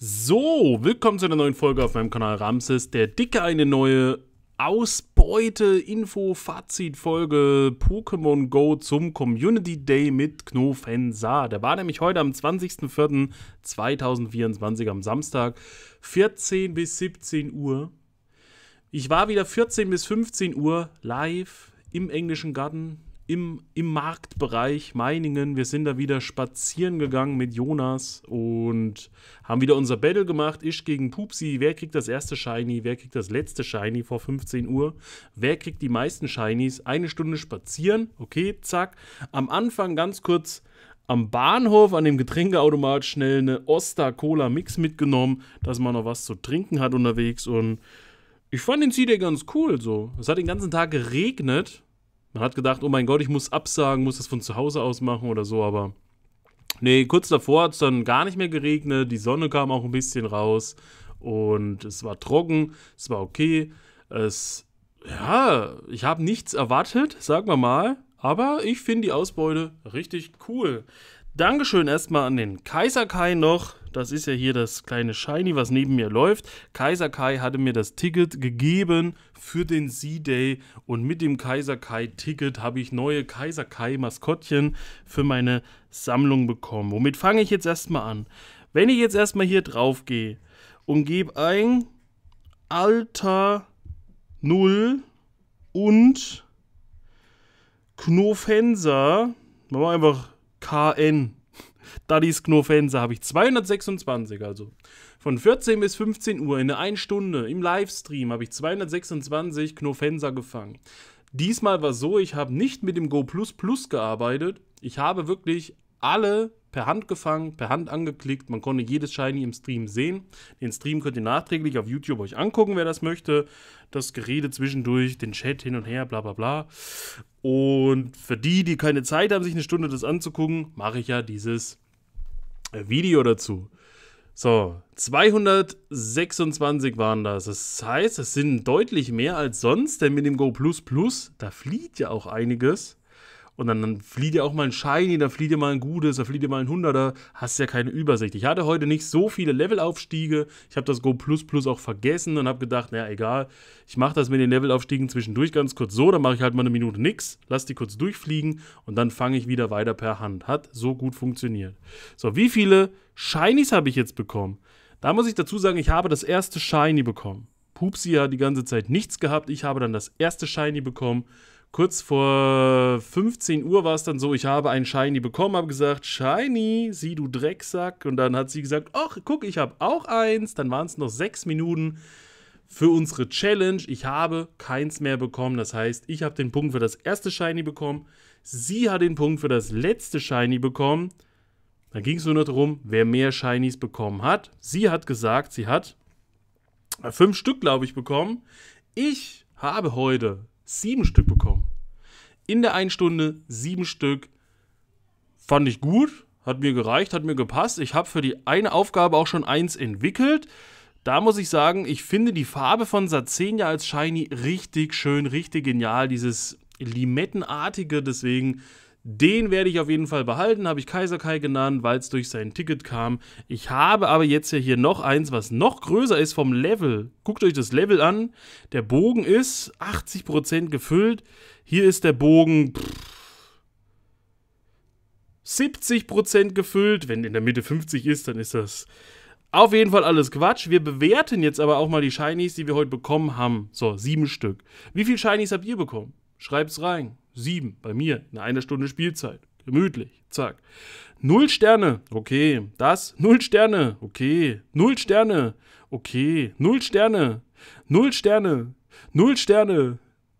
So, willkommen zu einer neuen Folge auf meinem Kanal Ramses. Der Dicke eine neue Ausbeute, Info, Fazit, Folge Pokémon Go zum Community Day mit Knofensa. Der war nämlich heute am 20.04.2024 am Samstag, 14 bis 17 Uhr. Ich war wieder 14 bis 15 Uhr live im englischen Garten im, im Marktbereich Meiningen. Wir sind da wieder spazieren gegangen mit Jonas und haben wieder unser Battle gemacht. Ich gegen Pupsi. Wer kriegt das erste Shiny? Wer kriegt das letzte Shiny vor 15 Uhr? Wer kriegt die meisten Shinies? Eine Stunde spazieren. Okay, zack. Am Anfang ganz kurz am Bahnhof an dem Getränkeautomat schnell eine Oster-Cola-Mix mitgenommen, dass man noch was zu trinken hat unterwegs. Und ich fand den CD ganz cool. So, es hat den ganzen Tag geregnet. Man hat gedacht, oh mein Gott, ich muss absagen, muss das von zu Hause aus machen oder so, aber nee, kurz davor hat es dann gar nicht mehr geregnet, die Sonne kam auch ein bisschen raus und es war trocken, es war okay. Es, ja, ich habe nichts erwartet, sagen wir mal, aber ich finde die Ausbeute richtig cool. Dankeschön erstmal an den Kaiser Kai noch das ist ja hier das kleine Shiny, was neben mir läuft. Kaiser Kai hatte mir das Ticket gegeben für den Z-Day und mit dem Kaiser Kai Ticket habe ich neue Kaiser Kai Maskottchen für meine Sammlung bekommen. Womit fange ich jetzt erstmal an? Wenn ich jetzt erstmal hier drauf gehe und gebe ein Alter 0 und Knofenser, machen wir einfach KN Daddies Knofense habe ich 226, also von 14 bis 15 Uhr in einer Stunde im Livestream habe ich 226 Knofenser gefangen. Diesmal war es so, ich habe nicht mit dem Go Plus Plus gearbeitet. Ich habe wirklich alle per Hand gefangen, per Hand angeklickt. Man konnte jedes Shiny im Stream sehen. Den Stream könnt ihr nachträglich auf YouTube euch angucken, wer das möchte. Das Gerede zwischendurch, den Chat hin und her, bla bla bla. Und für die, die keine Zeit haben, sich eine Stunde das anzugucken, mache ich ja dieses äh, Video dazu. So, 226 waren das. Das heißt, es sind deutlich mehr als sonst, denn mit dem Go Plus Plus, da flieht ja auch einiges. Und dann, dann flieht ja auch mal ein Shiny, dann flieht dir mal ein Gutes, dann flieht dir mal ein Hunderter. Hast ja keine Übersicht. Ich hatte heute nicht so viele Levelaufstiege. Ich habe das Go Plus Plus auch vergessen und habe gedacht, naja, egal. Ich mache das mit den Levelaufstiegen zwischendurch ganz kurz so. Dann mache ich halt mal eine Minute nichts, lass die kurz durchfliegen und dann fange ich wieder weiter per Hand. Hat so gut funktioniert. So, wie viele Shinies habe ich jetzt bekommen? Da muss ich dazu sagen, ich habe das erste Shiny bekommen. Pupsi hat die ganze Zeit nichts gehabt. Ich habe dann das erste Shiny bekommen kurz vor 15 Uhr war es dann so, ich habe einen Shiny bekommen, habe gesagt, Shiny, sieh du Drecksack. Und dann hat sie gesagt, ach, guck, ich habe auch eins. Dann waren es noch sechs Minuten für unsere Challenge. Ich habe keins mehr bekommen. Das heißt, ich habe den Punkt für das erste Shiny bekommen. Sie hat den Punkt für das letzte Shiny bekommen. Dann ging es nur noch darum, wer mehr Shinies bekommen hat. Sie hat gesagt, sie hat fünf Stück, glaube ich, bekommen. Ich habe heute sieben Stück bekommen. In der einen Stunde sieben Stück. Fand ich gut, hat mir gereicht, hat mir gepasst. Ich habe für die eine Aufgabe auch schon eins entwickelt. Da muss ich sagen, ich finde die Farbe von Satzenia als Shiny richtig schön, richtig genial. Dieses Limettenartige, deswegen den werde ich auf jeden Fall behalten, habe ich Kaiser Kai genannt, weil es durch sein Ticket kam. Ich habe aber jetzt ja hier noch eins, was noch größer ist vom Level. Guckt euch das Level an. Der Bogen ist 80% gefüllt. Hier ist der Bogen... Pff, 70% gefüllt. Wenn in der Mitte 50 ist, dann ist das auf jeden Fall alles Quatsch. Wir bewerten jetzt aber auch mal die Shinies, die wir heute bekommen haben. So, sieben Stück. Wie viele Shinies habt ihr bekommen? Schreibt's rein. Sieben bei mir in einer Stunde Spielzeit. Gemütlich, zack. Null Sterne, okay. Das, null Sterne, okay. Null Sterne, okay. Null Sterne, null Sterne, null Sterne.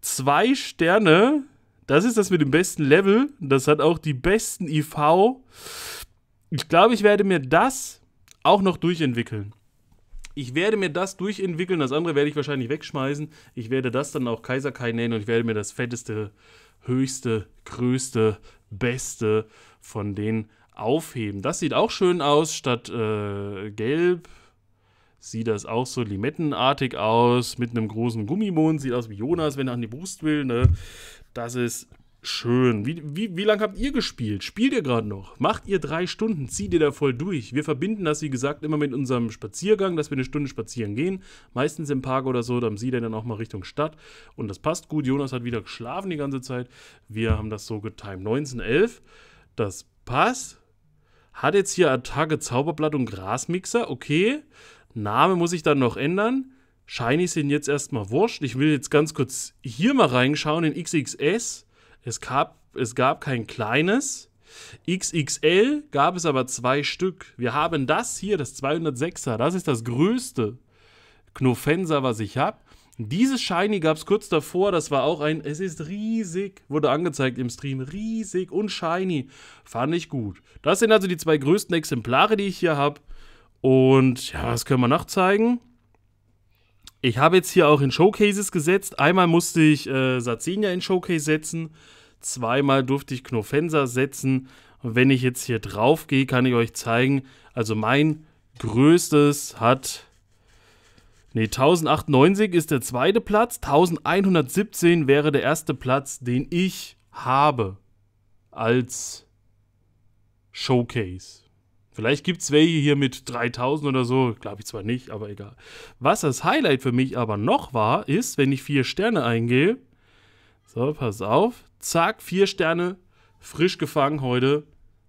Zwei Sterne, das ist das mit dem besten Level. Das hat auch die besten IV. Ich glaube, ich werde mir das auch noch durchentwickeln. Ich werde mir das durchentwickeln, das andere werde ich wahrscheinlich wegschmeißen. Ich werde das dann auch Kaiser Kai nennen und ich werde mir das fetteste höchste, größte, beste von denen aufheben. Das sieht auch schön aus, statt äh, gelb sieht das auch so limettenartig aus, mit einem großen Gummimond, sieht aus wie Jonas, wenn er an die Brust will, ne? Das ist Schön. Wie, wie, wie lange habt ihr gespielt? Spielt ihr gerade noch? Macht ihr drei Stunden? Zieht ihr da voll durch? Wir verbinden das, wie gesagt, immer mit unserem Spaziergang, dass wir eine Stunde spazieren gehen. Meistens im Park oder so, dann sieht er dann auch mal Richtung Stadt. Und das passt gut. Jonas hat wieder geschlafen die ganze Zeit. Wir haben das so getimed. 1911. Das passt. Hat jetzt hier Attacke Zauberblatt und Grasmixer. Okay. Name muss ich dann noch ändern. Shinies sind jetzt erstmal wurscht. Ich will jetzt ganz kurz hier mal reinschauen in XXS. Es gab, es gab kein kleines. XXL gab es aber zwei Stück. Wir haben das hier, das 206er. Das ist das größte Knofenser, was ich habe. Dieses Shiny gab es kurz davor, das war auch ein, es ist riesig, wurde angezeigt im Stream, riesig und shiny. Fand ich gut. Das sind also die zwei größten Exemplare, die ich hier habe. Und ja, was können wir noch zeigen? ich habe jetzt hier auch in Showcases gesetzt. Einmal musste ich äh, Sazinia in Showcase setzen, zweimal durfte ich Knofensa setzen. Und wenn ich jetzt hier drauf gehe, kann ich euch zeigen, also mein größtes hat. Ne, 1098 ist der zweite Platz, 1117 wäre der erste Platz, den ich habe als Showcase. Vielleicht gibt es welche hier mit 3000 oder so, glaube ich zwar nicht, aber egal. Was das Highlight für mich aber noch war, ist, wenn ich vier Sterne eingehe, so, pass auf, zack, vier Sterne, frisch gefangen heute,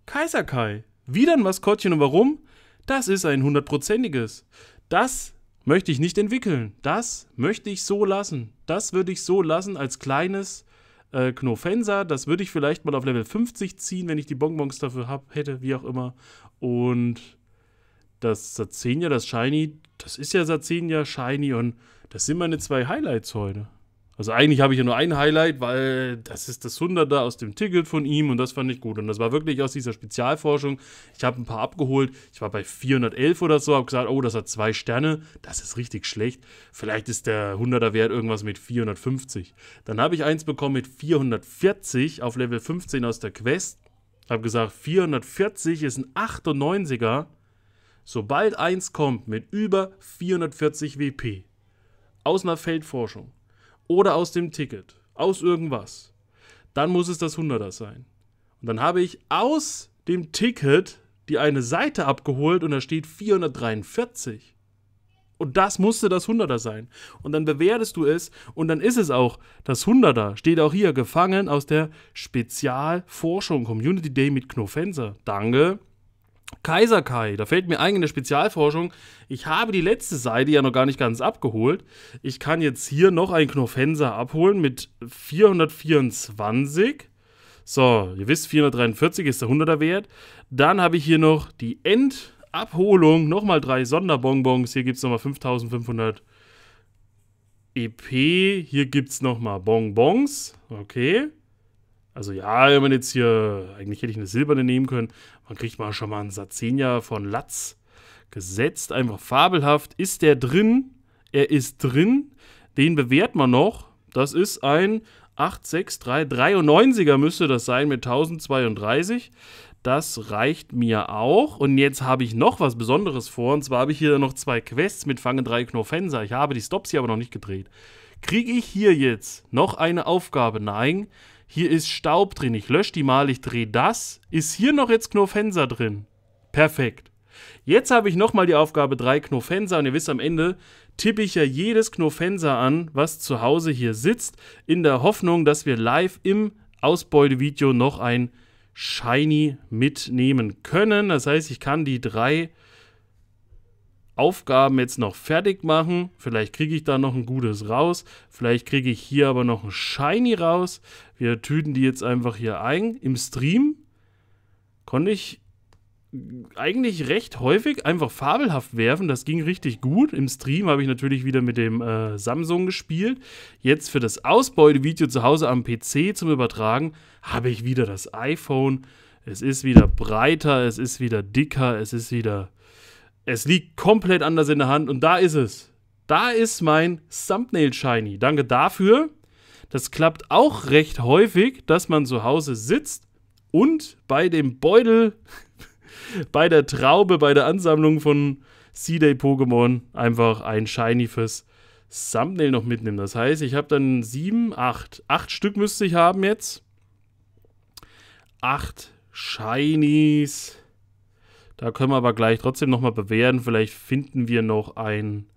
Kaiser Kai. Wieder ein Maskottchen und warum? Das ist ein hundertprozentiges. Das möchte ich nicht entwickeln. Das möchte ich so lassen. Das würde ich so lassen als kleines, äh, Knofenser. Das würde ich vielleicht mal auf Level 50 ziehen, wenn ich die Bonbons dafür hab, hätte, wie auch immer. Und das Sazenia, das Shiny, das ist ja Sazenia Shiny und das sind meine zwei Highlights heute. Also eigentlich habe ich ja nur ein Highlight, weil das ist das 100er aus dem Ticket von ihm und das fand ich gut. Und das war wirklich aus dieser Spezialforschung. Ich habe ein paar abgeholt. Ich war bei 411 oder so, habe gesagt, oh, das hat zwei Sterne. Das ist richtig schlecht. Vielleicht ist der 100er Wert irgendwas mit 450. Dann habe ich eins bekommen mit 440 auf Level 15 aus der Quest. Habe gesagt, 440 ist ein 98er. Sobald eins kommt mit über 440 WP aus einer Feldforschung oder aus dem Ticket, aus irgendwas, dann muss es das 100er sein. Und dann habe ich aus dem Ticket die eine Seite abgeholt und da steht 443. Und das musste das 100er sein. Und dann bewertest du es und dann ist es auch das 100er. Steht auch hier gefangen aus der Spezialforschung Community Day mit Knofenser. Danke. Kaiser Kai, da fällt mir ein in der Spezialforschung, ich habe die letzte Seite ja noch gar nicht ganz abgeholt. Ich kann jetzt hier noch einen Knofenser abholen mit 424. So, ihr wisst, 443 ist der 100er Wert. Dann habe ich hier noch die Endabholung, nochmal drei Sonderbonbons. Hier gibt es nochmal 5500 EP. Hier gibt es nochmal Bonbons. Okay. Also ja, wenn man jetzt hier, eigentlich hätte ich eine silberne nehmen können. Dann kriegt man schon mal einen Sazenia von Latz gesetzt. Einfach fabelhaft. Ist der drin? Er ist drin. Den bewährt man noch. Das ist ein 863 er müsste das sein mit 1032. Das reicht mir auch. Und jetzt habe ich noch was Besonderes vor. Und zwar habe ich hier noch zwei Quests mit Fangen 3 Knofenser. Ich habe die Stops hier aber noch nicht gedreht. Kriege ich hier jetzt noch eine Aufgabe? Nein, hier ist Staub drin, ich lösche die mal, ich drehe das, ist hier noch jetzt Knofenser drin. Perfekt. Jetzt habe ich nochmal die Aufgabe 3 Knofenser und ihr wisst am Ende, tippe ich ja jedes Knofenser an, was zu Hause hier sitzt, in der Hoffnung, dass wir live im Ausbeutevideo noch ein Shiny mitnehmen können. Das heißt, ich kann die drei Aufgaben jetzt noch fertig machen. Vielleicht kriege ich da noch ein gutes raus. Vielleicht kriege ich hier aber noch ein Shiny raus. Wir tüten die jetzt einfach hier ein. Im Stream konnte ich eigentlich recht häufig einfach fabelhaft werfen. Das ging richtig gut. Im Stream habe ich natürlich wieder mit dem äh, Samsung gespielt. Jetzt für das Ausbeutevideo zu Hause am PC zum Übertragen habe ich wieder das iPhone. Es ist wieder breiter, es ist wieder dicker, es ist wieder es liegt komplett anders in der Hand und da ist es. Da ist mein Thumbnail Shiny. Danke dafür. Das klappt auch recht häufig, dass man zu Hause sitzt und bei dem Beutel, bei der Traube, bei der Ansammlung von C-Day-Pokémon einfach ein Shiny fürs Thumbnail noch mitnimmt. Das heißt, ich habe dann sieben, acht. Acht Stück müsste ich haben jetzt. Acht Shinies. Da können wir aber gleich trotzdem nochmal bewerten. Vielleicht finden wir noch ein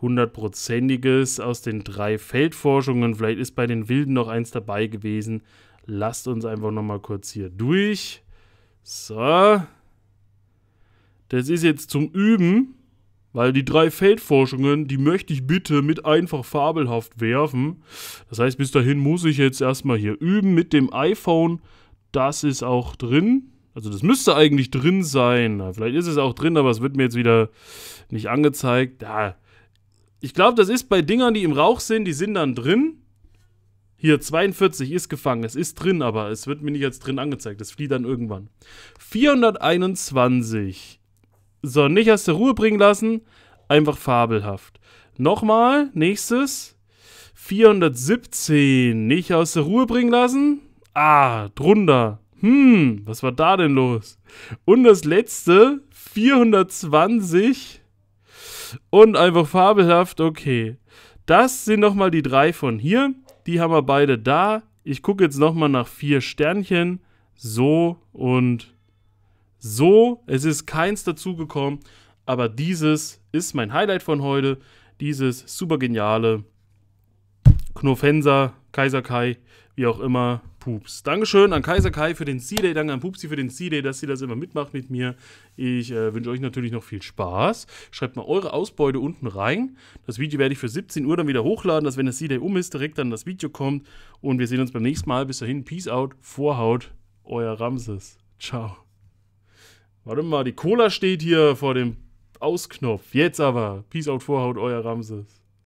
hundertprozentiges aus den drei Feldforschungen. Vielleicht ist bei den Wilden noch eins dabei gewesen. Lasst uns einfach nochmal kurz hier durch. So. Das ist jetzt zum Üben, weil die drei Feldforschungen, die möchte ich bitte mit einfach fabelhaft werfen. Das heißt, bis dahin muss ich jetzt erstmal hier üben mit dem iPhone. Das ist auch drin. Also das müsste eigentlich drin sein. Vielleicht ist es auch drin, aber es wird mir jetzt wieder nicht angezeigt. Ja. Ich glaube, das ist bei Dingern, die im Rauch sind, die sind dann drin. Hier, 42 ist gefangen. Es ist drin, aber es wird mir nicht als drin angezeigt. Das flieht dann irgendwann. 421. So, nicht aus der Ruhe bringen lassen. Einfach fabelhaft. Nochmal, nächstes. 417. Nicht aus der Ruhe bringen lassen. Ah, drunter. Hm, was war da denn los? Und das letzte, 420 und einfach fabelhaft, okay. Das sind nochmal die drei von hier. Die haben wir beide da. Ich gucke jetzt nochmal nach vier Sternchen. So und so. Es ist keins dazugekommen, aber dieses ist mein Highlight von heute. Dieses super geniale Knofenser, Kaiser Kai, wie auch immer, Pups. Dankeschön an Kaiser Kai für den C-Day, danke an Pupsi für den C-Day, dass sie das immer mitmacht mit mir. Ich äh, wünsche euch natürlich noch viel Spaß. Schreibt mal eure Ausbeute unten rein. Das Video werde ich für 17 Uhr dann wieder hochladen, dass wenn der C-Day um ist, direkt dann das Video kommt. Und wir sehen uns beim nächsten Mal. Bis dahin, Peace out, Vorhaut, euer Ramses. Ciao. Warte mal, die Cola steht hier vor dem Ausknopf. Jetzt aber. Peace out, Vorhaut, euer Ramses.